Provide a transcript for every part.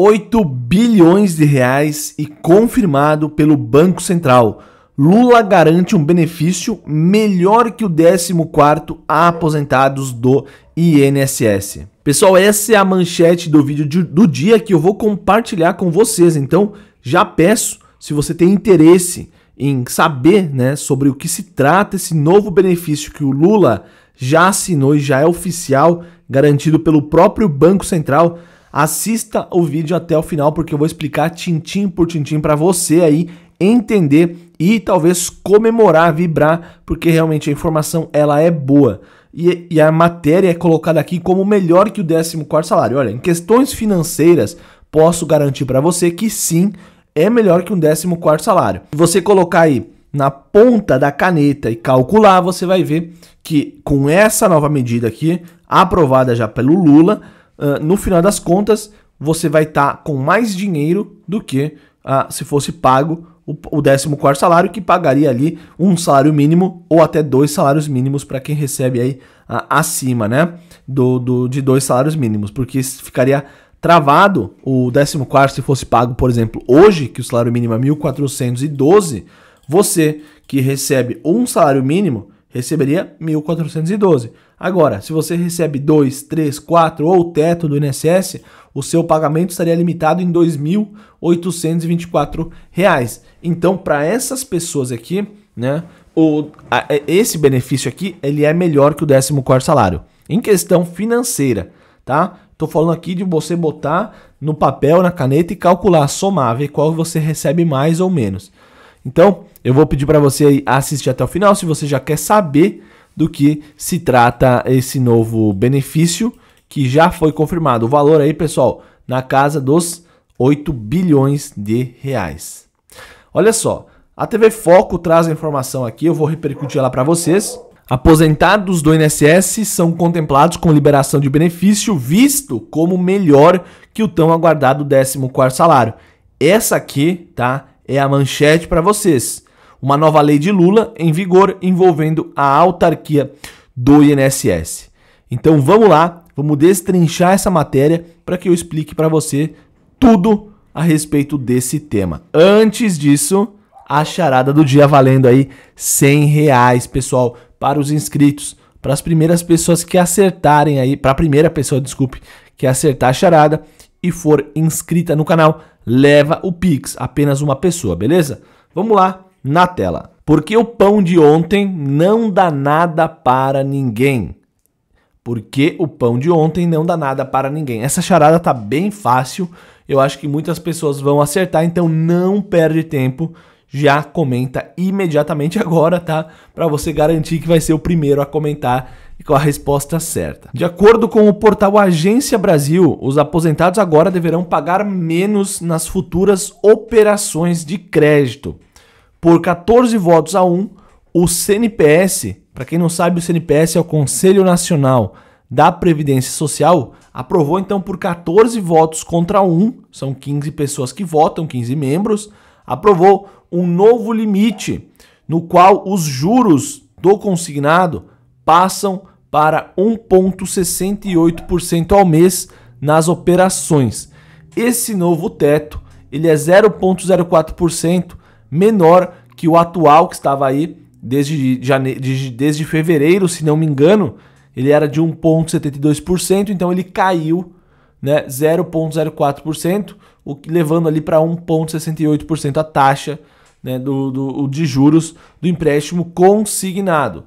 8 bilhões de reais e confirmado pelo Banco Central. Lula garante um benefício melhor que o 14 a aposentados do INSS. Pessoal, essa é a manchete do vídeo do dia que eu vou compartilhar com vocês. Então, já peço, se você tem interesse em saber né, sobre o que se trata esse novo benefício que o Lula já assinou e já é oficial, garantido pelo próprio Banco Central, assista o vídeo até o final porque eu vou explicar tintim por tintim para você aí entender e talvez comemorar, vibrar, porque realmente a informação ela é boa. E, e a matéria é colocada aqui como melhor que o 14 salário. Olha, em questões financeiras, posso garantir para você que sim, é melhor que um 14 salário. salário. Você colocar aí na ponta da caneta e calcular, você vai ver que com essa nova medida aqui, aprovada já pelo Lula, ah, no final das contas, você vai estar tá com mais dinheiro do que uh, se fosse pago o 14 salário, que pagaria ali um salário mínimo ou até dois salários mínimos para quem recebe aí ah, acima, né? Do, do, de dois salários mínimos, porque ficaria travado o 14 se fosse pago, por exemplo, hoje, que o salário mínimo é 1.412, você que recebe um salário mínimo receberia 1.412. Agora, se você recebe 2, 3, 4 ou o teto do INSS, o seu pagamento estaria limitado em R$ 2.824. Então, para essas pessoas aqui, né, o, a, é, esse benefício aqui, ele é melhor que o 14 quarto salário. Em questão financeira, tá? Tô falando aqui de você botar no papel, na caneta e calcular, somar, ver qual você recebe mais ou menos. Então, eu vou pedir para você assistir até o final, se você já quer saber do que se trata esse novo benefício que já foi confirmado. O valor aí, pessoal, na casa dos 8 bilhões de reais. Olha só, a TV Foco traz a informação aqui, eu vou repercutir ela para vocês. Aposentados do INSS são contemplados com liberação de benefício, visto como melhor que o tão aguardado 14º salário. Essa aqui, tá, é a manchete para vocês uma nova lei de Lula em vigor envolvendo a autarquia do INSS. Então vamos lá, vamos destrinchar essa matéria para que eu explique para você tudo a respeito desse tema. Antes disso, a charada do dia valendo aí 100 reais, pessoal, para os inscritos, para as primeiras pessoas que acertarem aí, para a primeira pessoa, desculpe, que acertar a charada e for inscrita no canal, leva o Pix, apenas uma pessoa, beleza? Vamos lá, na tela. Porque o pão de ontem não dá nada para ninguém. Porque o pão de ontem não dá nada para ninguém. Essa charada tá bem fácil. Eu acho que muitas pessoas vão acertar, então não perde tempo. Já comenta imediatamente agora, tá? Para você garantir que vai ser o primeiro a comentar com a resposta certa. De acordo com o portal Agência Brasil, os aposentados agora deverão pagar menos nas futuras operações de crédito por 14 votos a 1, o CNPS, para quem não sabe, o CNPS é o Conselho Nacional da Previdência Social, aprovou então por 14 votos contra 1, são 15 pessoas que votam, 15 membros, aprovou um novo limite no qual os juros do consignado passam para 1.68% ao mês nas operações. Esse novo teto, ele é 0.04% menor que o atual que estava aí desde, jane... desde fevereiro, se não me engano. Ele era de 1,72%, então ele caiu né, 0,04%, o que levando ali para 1,68% a taxa né, do, do, de juros do empréstimo consignado.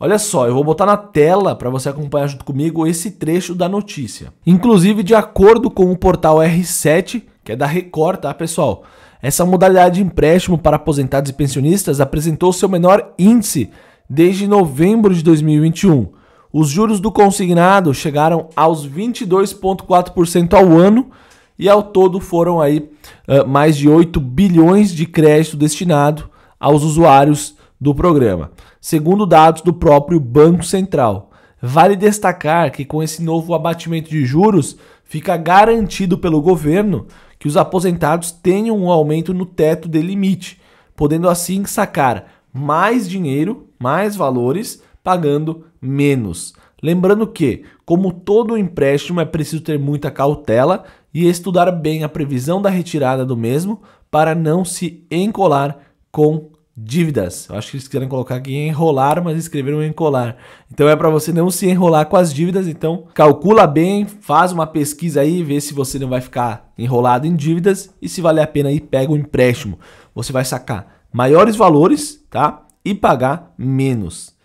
Olha só, eu vou botar na tela para você acompanhar junto comigo esse trecho da notícia. Inclusive, de acordo com o portal R7, que é da Record, tá, pessoal? Essa modalidade de empréstimo para aposentados e pensionistas apresentou seu menor índice desde novembro de 2021. Os juros do consignado chegaram aos 22,4% ao ano e ao todo foram aí uh, mais de 8 bilhões de crédito destinado aos usuários do programa, segundo dados do próprio Banco Central. Vale destacar que com esse novo abatimento de juros, fica garantido pelo governo que os aposentados tenham um aumento no teto de limite, podendo assim sacar mais dinheiro, mais valores, pagando menos. Lembrando que, como todo empréstimo, é preciso ter muita cautela e estudar bem a previsão da retirada do mesmo para não se encolar com dívidas. Eu acho que eles quiseram colocar aqui enrolar, mas escreveram encolar. Então é para você não se enrolar com as dívidas, então calcula bem, faz uma pesquisa aí, vê se você não vai ficar enrolado em dívidas e se vale a pena aí pega um empréstimo. Você vai sacar maiores valores, tá? E pagar menos.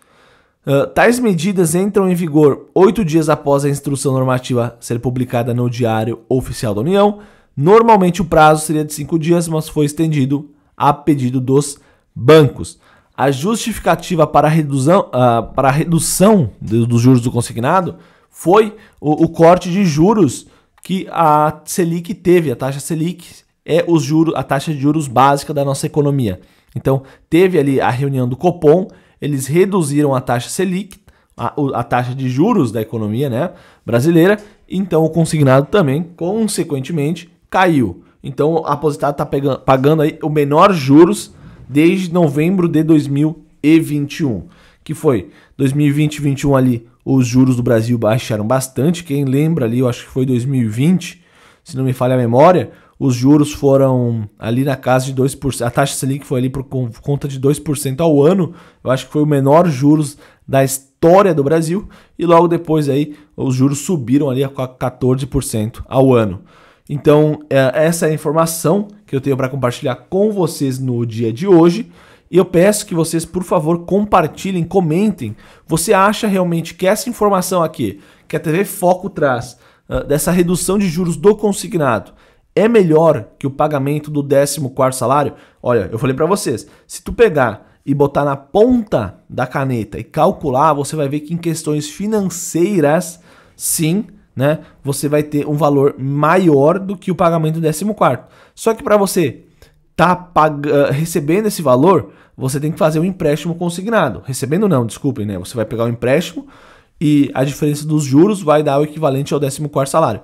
Uh, tais medidas entram em vigor oito dias após a instrução normativa ser publicada no Diário Oficial da União. Normalmente o prazo seria de cinco dias, mas foi estendido a pedido dos Bancos. A justificativa para a redução, uh, para a redução dos juros do consignado foi o, o, corte de juros que a Selic teve. A taxa Selic é os juros, a taxa de juros básica da nossa economia. Então, teve ali a reunião do Copom, eles reduziram a taxa Selic, a, a taxa de juros da economia né, brasileira, então o consignado também, consequentemente, caiu. Então, o aposentado está pagando aí o menor juros desde novembro de 2021, que foi 2020 21 ali os juros do Brasil baixaram bastante. Quem lembra ali, eu acho que foi 2020, se não me falha a memória, os juros foram ali na casa de 2%, a taxa Selic foi ali por conta de 2% ao ano. Eu acho que foi o menor juros da história do Brasil e logo depois aí os juros subiram ali a 14% ao ano. Então, é, essa é a informação que eu tenho para compartilhar com vocês no dia de hoje. E eu peço que vocês, por favor, compartilhem, comentem. Você acha realmente que essa informação aqui, que a TV Foco traz, ah, dessa redução de juros do consignado, é melhor que o pagamento do 14 salário? Olha, eu falei para vocês, se tu pegar e botar na ponta da caneta e calcular, você vai ver que em questões financeiras, sim, né? Você vai ter um valor maior do que o pagamento do 14. Só que para você tá pag... Eh, recebendo esse valor, você tem que fazer um empréstimo consignado. Recebendo não, desculpem, né? Você vai pegar o um empréstimo e a diferença dos juros vai dar o equivalente ao 14 salário.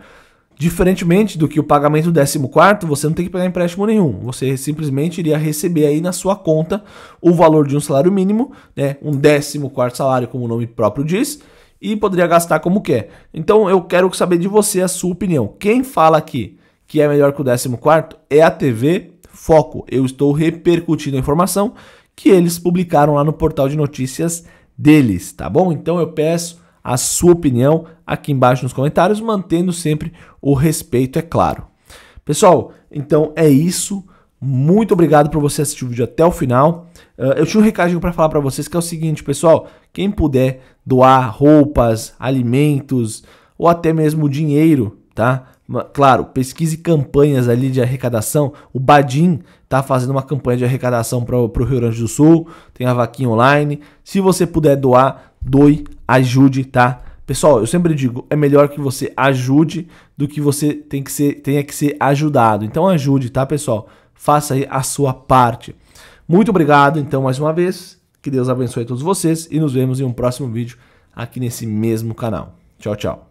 Diferentemente do que o pagamento do 14, você não tem que pegar empréstimo nenhum. Você simplesmente iria receber aí na sua conta o valor de um salário mínimo, né? Um 14 salário, como o nome próprio diz e poderia gastar como quer. Então eu quero saber de você a sua opinião. Quem fala aqui que é melhor que o 14 é a TV Foco. Eu estou repercutindo a informação que eles publicaram lá no portal de notícias deles, tá bom? Então eu peço a sua opinião aqui embaixo nos comentários, mantendo sempre o respeito, é claro. Pessoal, então é isso. Muito obrigado por você assistir o vídeo até o final. Uh, eu tinha um recadinho para falar para vocês que é o seguinte, pessoal. Quem puder, doar roupas, alimentos ou até mesmo dinheiro, tá? Claro, pesquise campanhas ali de arrecadação. O Badim está fazendo uma campanha de arrecadação para o Rio Grande do Sul, tem a vaquinha online. Se você puder doar, doe, ajude, tá? Pessoal, eu sempre digo, é melhor que você ajude do que você tem que ser, tenha que ser ajudado. Então ajude, tá, pessoal? Faça aí a sua parte. Muito obrigado, então, mais uma vez. Que Deus abençoe todos vocês e nos vemos em um próximo vídeo aqui nesse mesmo canal. Tchau, tchau.